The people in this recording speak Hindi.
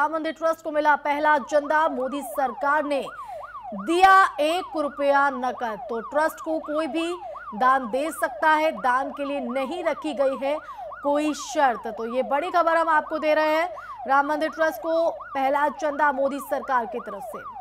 राम मंदिर ट्रस्ट को मिला पहला चंदा मोदी सरकार ने दिया एक रुपया नकद तो ट्रस्ट को कोई भी दान दे सकता है दान के लिए नहीं रखी गई है कोई शर्त तो ये बड़ी खबर हम आपको दे रहे हैं राम मंदिर ट्रस्ट को पहला चंदा मोदी सरकार की तरफ से